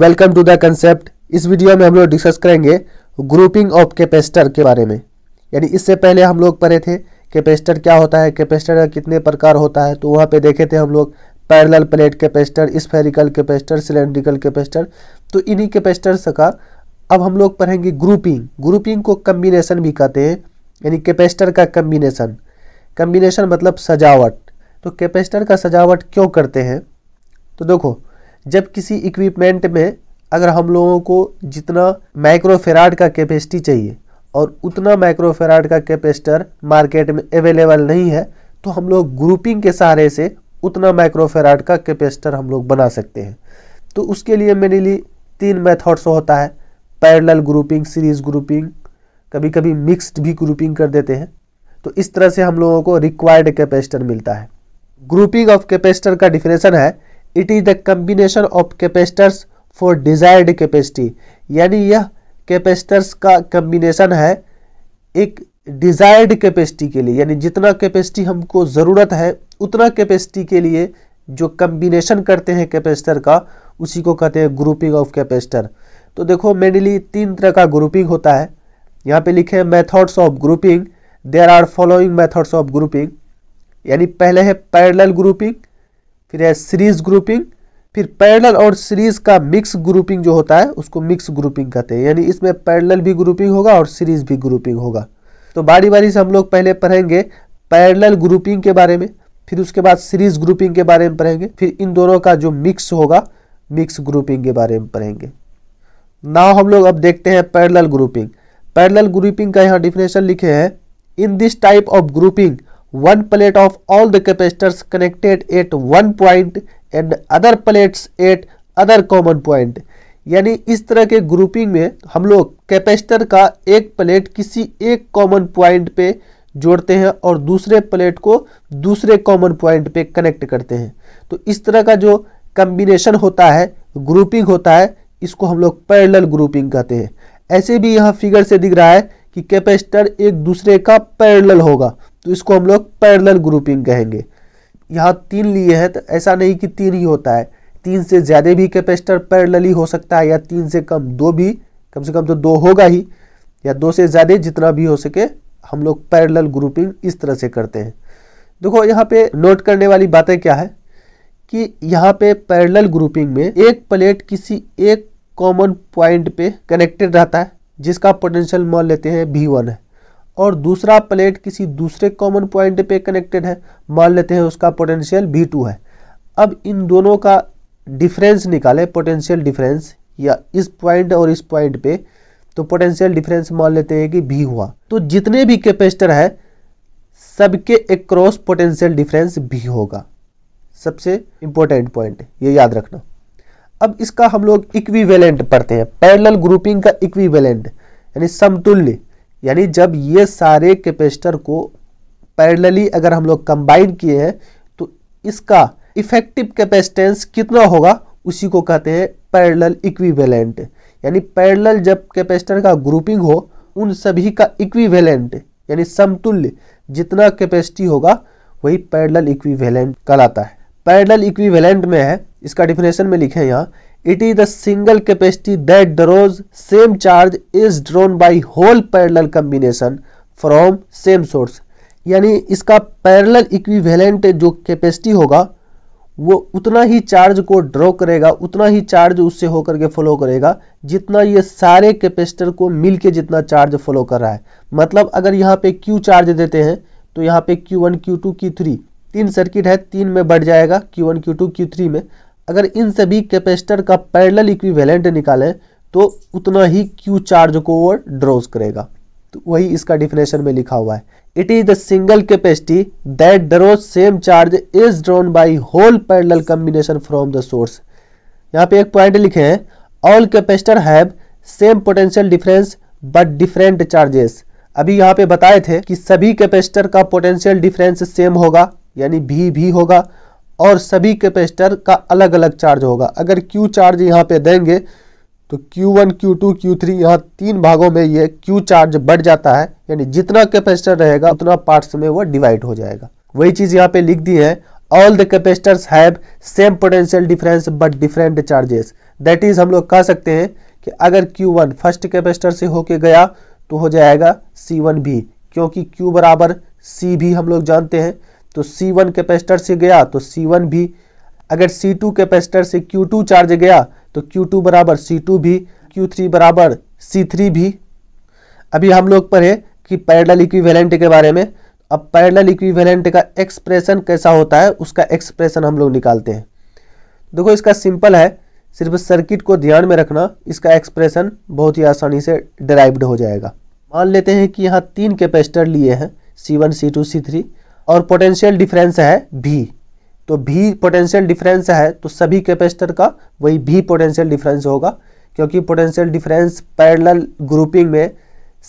welcome to the concept इस video में हम लोग डिस्कस करेंगे ग्रुपिंग ऑफ कैपेसिटर के बारे में यानी इससे पहले हम लोग पढ़े थे कैपेसिटर क्या होता है कैपेसिटर का कितने प्रकार होता है तो वहाँ पे देखे थे हम लोग parallel plate capacitor spherical capacitor cylindrical capacitor तो इन्हीं कैपेसिटर्स का अब हम लोग पढ़ेंगे ग्रुपिंग ग्रुपिंग को कम्बिनेशन भी कहते हैं यानी कैपेसिटर का कम्बिनेशन कम्बिनेशन मतलब सजावट तो कैपेसिटर का सजावट क्यों करते हैं तो देखो जब किसी इक्विपमेंट में अगर हम लोगों को जितना माइक्रोफेराड का कैपेसिटी चाहिए और उतना माइक्रोफेराड का कैपेसिटर मार्केट में अवेलेबल नहीं है तो हम लोग ग्रुपिंग के सहारे से उतना माइक्रोफेराड का कैपेसिटर हम लोग बना सकते हैं तो उसके लिए मेरे लिए तीन मेथड्स होता है पैरेलल ग्रुपिंग सीरीज ग्रुपिंग कभी कभी मिक्स्ड भी ग्रुपिंग कर देते हैं तो इस तरह से हम लोगों को रिक्वायर्ड कैपेसिटर मिलता है ग्रुपिंग ऑफ कैपेसिटर का डिफिनेशन है it is the combination of capacitors for desired capacity यानी यह कैपेसिटर्स का कम्बिनेशन है एक डिजायर्ड कैपेसिटी के लिए यानी जितना कैपेसिटी हमको ज़रूरत है उतना कैपेसिटी के लिए जो कम्बिनेशन करते हैं कैपेसिटर का उसी को कहते हैं ग्रुपिंग ऑफ कैपेसिटर तो देखो मेनली तीन तरह का ग्रुपिंग होता है यहाँ पे लिखे हैं methods of grouping there are following methods of grouping यानी पहले है पैरल ग्रुपिंग फिर है सीरीज ग्रुपिंग फिर पैरेलल और सीरीज का मिक्स ग्रुपिंग जो होता है उसको मिक्स ग्रुपिंग कहते हैं यानी इसमें पैरेलल भी ग्रुपिंग होगा और सीरीज भी ग्रुपिंग होगा तो बारी बारी से हम लोग पहले पढ़ेंगे पैरेलल ग्रुपिंग के बारे में फिर उसके बाद सीरीज ग्रुपिंग के बारे में पढ़ेंगे फिर इन दोनों का जो मिक्स होगा मिक्स ग्रुपिंग के बारे में पढ़ेंगे नाव हम लोग अब देखते हैं पैरेलल ग्रुपिंग पैरेलल ग्रुपिंग का यहाँ डिफिनेशन लिखे हैं in this type of grouping one plate of all the capacitors connected at one point and other plates at other common point यानी इस तरह के ग्रुपिंग में हम लोग कैपेसिटर का एक प्लेट किसी एक कॉमन पॉइंट पे जोड़ते हैं और दूसरे प्लेट को दूसरे कॉमन पॉइंट पे कनेक्ट करते हैं तो इस तरह का जो कम्बिनेशन होता है ग्रुपिंग होता है इसको हम लोग पैरल ग्रुपिंग कहते हैं ऐसे भी यहाँ फिगर से दिख रहा है कि कैपेसिटर एक दूसरे का पैरल होगा तो इसको हम लोग पैरल ग्रुपिंग कहेंगे यहाँ तीन लिए हैं तो ऐसा नहीं कि तीन ही होता है तीन से ज़्यादा भी कैपेसिटर पैरल ही हो सकता है या तीन से कम दो भी कम से कम तो दो होगा ही या दो से ज़्यादा जितना भी हो सके हम लोग पैरल ग्रुपिंग इस तरह से करते हैं देखो यहाँ पे नोट करने वाली बातें क्या है कि यहाँ पे पैरल ग्रुपिंग में एक प्लेट किसी एक कॉमन पॉइंट पे कनेक्टेड रहता है जिसका पोटेंशियल मान लेते हैं वी वन है और दूसरा प्लेट किसी दूसरे कॉमन पॉइंट पे कनेक्टेड है मान लेते हैं उसका पोटेंशियल बी टू है अब इन दोनों का डिफरेंस निकाले पोटेंशियल डिफरेंस या इस पॉइंट और इस पॉइंट पे तो पोटेंशियल डिफरेंस मान लेते हैं कि भी हुआ तो जितने भी कैपेसिटर है सबके अक्रॉस पोटेंशियल डिफरेंस भी होगा सबसे इंपॉर्टेंट पॉइंट ये याद रखना अब इसका हम लोग इक्वीवेलेंट पढ़ते हैं पैरेलल ग्रुपिंग का इक्वीवेलेंट यानी समतुल्य यानी जब ये सारे कैपेसिटर को पैरेलली अगर हम लोग कंबाइन किए हैं तो इसका इफेक्टिव कैपेसिटेंस कितना होगा उसी को कहते हैं पैरेलल इक्विवेलेंट यानी पैरेलल जब कैपेसिटर का ग्रुपिंग हो उन सभी का इक्विवेलेंट यानी समतुल्य जितना कैपेसिटी होगा वही पैरेलल इक्विवेलेंट कहलाता है पैरेलल इक्विवेलेंट में है इसका डिफिनेशन में लिखे यहाँ it is the single capacity that draws same charge is drawn by whole parallel combination from same source यानी इसका पैरेलल इक्विवेलेंट जो कैपेसिटी होगा वो उतना ही चार्ज को ड्रॉ करेगा उतना ही चार्ज उससे होकर के फॉलो करेगा जितना ये सारे कैपेसिटर को मिल के जितना चार्ज फॉलो कर रहा है मतलब अगर यहाँ पे Q चार्ज देते हैं तो यहाँ पे Q1, Q2, Q3 तीन सर्किट है तीन में बढ़ जाएगा Q1, Q2, Q3 में अगर इन सभी कैपेसिटर का पैरेलल इक्विवेलेंट निकालें तो उतना ही क्यू चार्ज को ओवर ड्रॉज करेगा तो वही इसका डिफिनेशन में लिखा हुआ है it is the single capacity that draws same charge is drawn by whole parallel combination from the source यहाँ पे एक पॉइंट लिखे हैं all capacitor have same potential difference but different charges अभी यहाँ पे बताए थे कि सभी कैपेसिटर का पोटेंशियल डिफरेंस सेम होगा यानी भी भी होगा और सभी कैपेसिटर का अलग अलग चार्ज होगा अगर Q चार्ज यहाँ पे देंगे तो Q1, Q2, Q3 यहाँ तीन भागों में ये Q चार्ज बढ़ जाता है यानी जितना कैपेसिटर रहेगा उतना पार्ट्स में वो डिवाइड हो जाएगा वही चीज़ यहाँ पे लिख दी है all the capacitors have same potential difference but different charges that is हम लोग कह सकते हैं कि अगर Q1 वन फर्स्ट कैपेसिटर से होके गया तो हो जाएगा C1 भी क्योंकि Q बराबर C भी हम लोग जानते हैं तो C1 कैपेसिटर से गया तो C1 भी अगर C2 कैपेसिटर से Q2 चार्ज गया तो Q2 बराबर C2 भी Q3 बराबर C3 भी अभी हम लोग पढ़े कि पैरेलल इक्विवेलेंट के बारे में अब पैरेलल इक्विवेलेंट का एक्सप्रेशन कैसा होता है उसका एक्सप्रेशन हम लोग निकालते हैं देखो इसका सिंपल है सिर्फ सर्किट को ध्यान में रखना इसका एक्सप्रेशन बहुत ही आसानी से डिराइव्ड हो जाएगा मान लेते हैं कि यहाँ तीन कैपेसिटर लिए हैं C one C two C three और पोटेंशियल डिफरेंस है भी तो भी पोटेंशियल डिफरेंस है तो सभी कैपेसिटर का वही भी पोटेंशियल डिफरेंस होगा क्योंकि पोटेंशियल डिफरेंस पैरेलल ग्रुपिंग में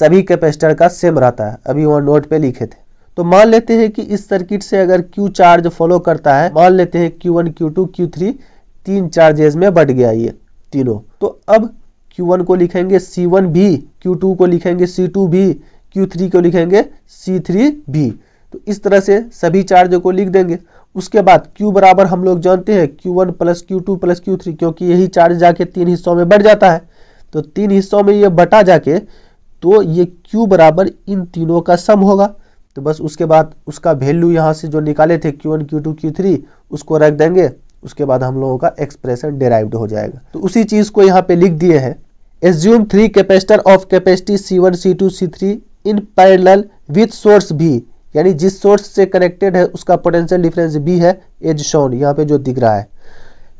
सभी कैपेसिटर का सेम रहता है अभी वहाँ नोट पे लिखे थे तो मान लेते हैं कि इस सर्किट से अगर क्यू चार्ज फॉलो करता है मान लेते हैं Q Q one two Q three तीन चार्जेस में बढ़ गया ये तीनों तो अब क्यू वन को लिखेंगे सी वन भी क्यू टू को लिखेंगे सी टू भी क्यू थ्री को लिखेंगे सी थ्री भी तो इस तरह से सभी चार्जों को लिख देंगे उसके बाद Q बराबर हम लोग जानते हैं Q1 one plus Q two plus Q three क्योंकि यही चार्ज जाके तीन हिस्सों में बढ़ जाता है तो तीन हिस्सों में ये बटा जाके तो ये Q बराबर इन तीनों का सम होगा तो बस उसके बाद उसका वैल्यू यहाँ से जो निकाले थे Q1, Q2, Q3 उसको रख देंगे उसके बाद हम लोगों का एक्सप्रेशन डिराइव हो जाएगा तो उसी चीज़ को यहाँ पे लिख दिए हैं assume three capacitor of capacity C one C two C three in parallel with source भी यानी जिस सोर्स से कनेक्टेड है उसका पोटेंशियल डिफरेंस बी है एज शोन यहाँ पे जो दिख रहा है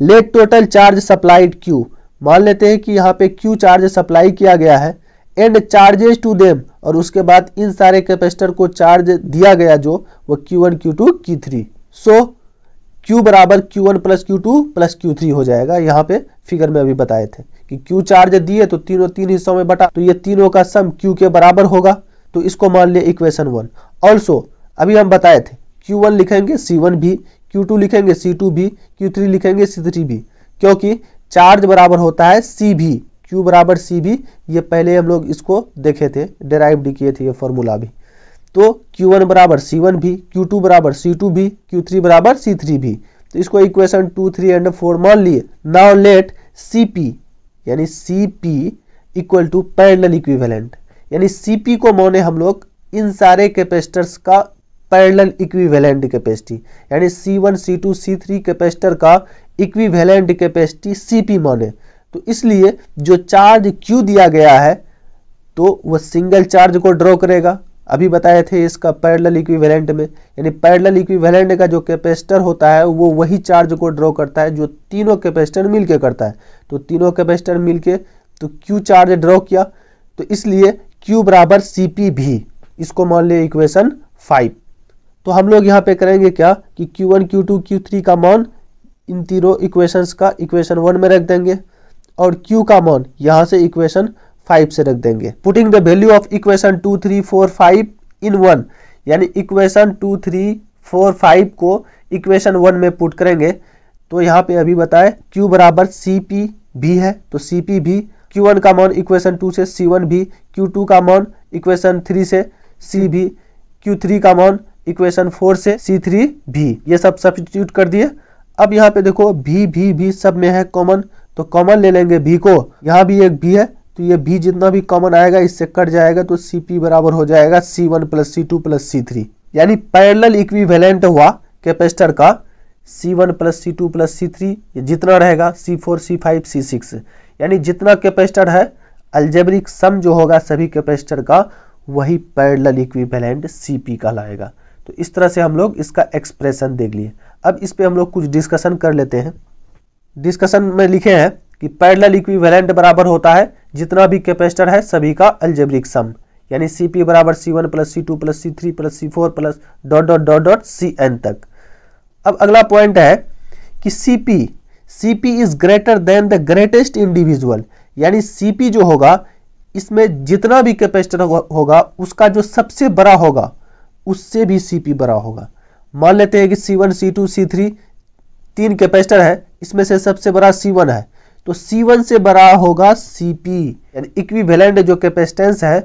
let total charge supplied Q मान लेते हैं कि यहाँ पे क्यू चार्ज सप्लाई किया गया है एंड चार्जेस टू देम और उसके बाद इन सारे कैपेसिटर को चार्ज दिया गया जो वो Q one Q two Q three so Q बराबर Q one plus Q two plus Q three हो जाएगा यहाँ पे फिगर में अभी बताए थे कि क्यू चार्ज दिए तो तीनों तीन हिस्सों में बटा तो ये तीनों का सम क्यू के बराबर होगा तो इसको मान लिया इक्वेशन वन ऑल्सो अभी हम बताए थे Q1 लिखेंगे C1 भी Q2 लिखेंगे C2 भी Q3 लिखेंगे C3 भी क्योंकि चार्ज बराबर होता है सी भी क्यू बराबर सी भी ये पहले हम लोग इसको देखे थे डेराइव किए थे ये फॉर्मूला भी तो क्यू वन बराबर सी वन भी क्यू टू बराबर सी टू भी क्यू थ्री बराबर सी थ्री भी तो इसको equation two three and four मान लिए नाउ लेट सी पी यानी C P equal to parallel equivalent यानी सी पी को मौने हम लोग इन सारे कैपेसिटर्स का पैरेलल इक्विवेलेंट कैपेसिटी यानी C one C two C three capacitor का इक्विवेलेंट कैपेसिटी सी पी माने तो इसलिए जो चार्ज क्यू दिया गया है तो वह सिंगल चार्ज को ड्रॉ करेगा अभी बताए थे इसका पैरेलल इक्विवेलेंट में यानी पैरेलल इक्विवेलेंट का जो कैपेसिटर होता है वो वही चार्ज को ड्रॉ करता है जो तीनों कैपेसिटर मिलके करता है तो तीनों कैपेसिटर मिलके तो क्यू चार्ज ड्रॉ किया तो इसलिए क्यू बराबर सी पी भी इसको मान लिया इक्वेशन फाइव तो हम लोग यहाँ पे करेंगे क्या कि Q1, Q2, Q3 का मान इन तीनों इक्वेशंस का इक्वेशन वन में रख देंगे और Q का मान यहाँ से इक्वेशन फाइव से रख देंगे putting the value of equation two three four five in one यानी equation two three four five को इक्वेशन वन में पुट करेंगे तो यहाँ पे अभी बताए Q बराबर सी पी भी है तो सी पी भी वन का मान इक्वेशन टू से सी वन भी टू का मान इक्वेशन थ्री से सी भी क्यू थ्री का मान इक्वेशन फोर से सी थ्री भी ये सब सब्सटीट्यूट कर दिए अब यहाँ पे देखो भी भी भी सब में है कॉमन तो कॉमन ले लेंगे भी को यहाँ भी एक भी है तो ये भी जितना भी कॉमन आएगा इससे कट जाएगा तो सी पी बराबर हो जाएगा C one plus C two plus C three यानी पैरेलल इक्विवेलेंट हुआ कैपेसिटर का C one plus C two plus C three जितना रहेगा C four C five C six यानी जितना कैपेसिटर है अल्जेब्रिक सम जो होगा सभी कैपेसिटर का वही पैरल इक्विवेलेंट सी पी कहलाएगा तो इस तरह से हम लोग इसका एक्सप्रेशन देख लिए अब इस पर हम लोग कुछ डिस्कशन कर लेते हैं डिस्कशन में लिखे हैं कि पैरल इक्विवेलेंट बराबर होता है जितना भी कैपेसिटर है सभी का अल्जेब्रिक सम यानी सी पी बराबर C one plus C two plus C three plus C four plus dot dot dot dot C N तक अब अगला पॉइंट है कि C P C P is greater than the greatest individual यानी C P जो होगा इसमें जितना भी कैपेसिटर होगा उसका जो सबसे बड़ा होगा उससे भी सीपी बड़ा होगा मान लेते हैं कि C one C two C three तीन कैपेसिटर है इसमें से सबसे बड़ा सी वन है तो सी वन से बड़ा होगा सी पी यानी इक्विवेलेंट जो कैपेसिटेंस है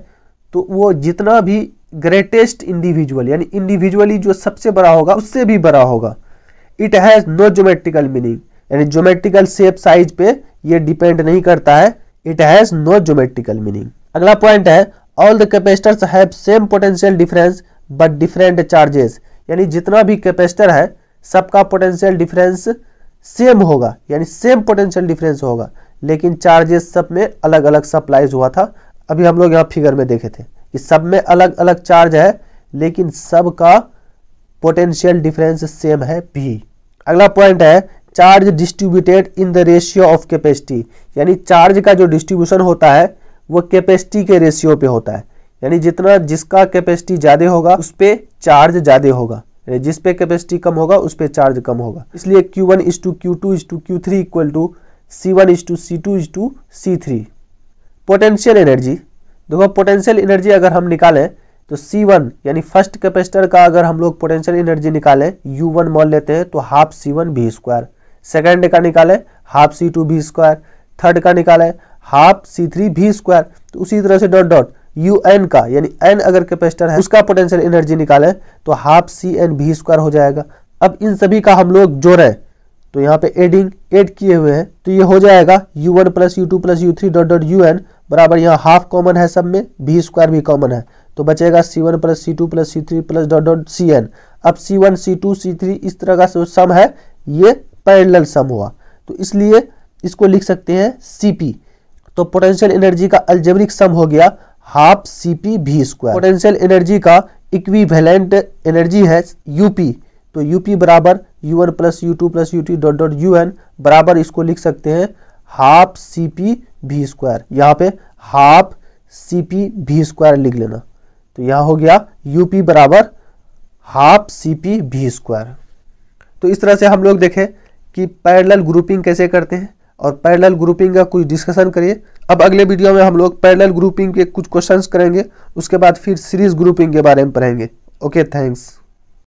तो वो जितना भी ग्रेटेस्ट इंडिविजुअल यानी इंडिविजुअली जो सबसे बड़ा होगा उससे भी बड़ा होगा it has no geometrical meaning यानी ज्योमेट्रिकल सेप साइज पे ये डिपेंड नहीं करता है it has no geometrical meaning अगला पॉइंट है all the capacitors have same potential difference but different charges यानी जितना भी कैपेसिटर है सबका पोटेंशियल डिफरेंस सेम होगा यानी सेम पोटेंशियल डिफरेंस होगा लेकिन चार्जेस सब में अलग अलग सप्लाइज हुआ था अभी हम लोग यहाँ फिगर में देखे थे कि सब में अलग अलग चार्ज है लेकिन सबका पोटेंशियल डिफरेंस सेम है भी अगला पॉइंट है charge distributed in the ratio of capacity यानी चार्ज का जो डिस्ट्रीब्यूशन होता है वो कैपेसिटी के रेशियो पे होता है यानी जितना जिसका कैपेसिटी ज़्यादा होगा उस पर चार्ज ज़्यादा होगा यानी जिस पे कैपेसिटी कम होगा उस पर चार्ज कम होगा इसलिए Q one is to Q two is to Q three equal to C one is to C two is to C three potential energy देखो पोटेंशियल एनर्जी अगर हम निकालें तो सी वन यानी फर्स्ट कैपेसिटर का अगर हम लोग पोटेंशियल एनर्जी निकालें यू वन मान लेते हैं तो half C one V square second का निकालें half C two V square third का निकालें हाफ सी थ्री भी स्क्वायर तो उसी तरह से डॉट डॉट यू एन का यानी एन अगर कैपेसिटर है उसका पोटेंशियल एनर्जी निकालें तो half C N V square हो जाएगा अब इन सभी का हम लोग जोड़ें तो यहाँ पे एडिंग एड किए हुए हैं तो ये हो जाएगा U one plus U two plus U three dot dot U N बराबर यहाँ हाफ कॉमन है सब में भी स्क्वायर भी कॉमन है तो बचेगा C one plus C two plus C three plus dot dot C N अब C one C two C three इस तरह का सम है ये पैरेलल सम हुआ तो इसलिए इसको लिख सकते हैं सीपी तो पोटेंशियल एनर्जी का अल्जेब्रिक सम हो गया half C P V square potential energy का इक्विवेलेंट एनर्जी है यूपी तो यूपी बराबर U one plus U two plus U T dot dot U N बराबर इसको लिख सकते हैं half C P V square यहाँ पे half C P V square लिख लेना तो यहाँ हो गया यूपी बराबर half C P V square तो इस तरह से हम लोग देखें कि पैरेलल ग्रुपिंग कैसे करते हैं और पैरेलल ग्रुपिंग का कुछ डिस्कशन करिए अब अगले वीडियो में हम लोग पैरेलल ग्रुपिंग के कुछ क्वेश्चंस करेंगे उसके बाद फिर सीरीज ग्रुपिंग के बारे में पढ़ेंगे ओके थैंक्स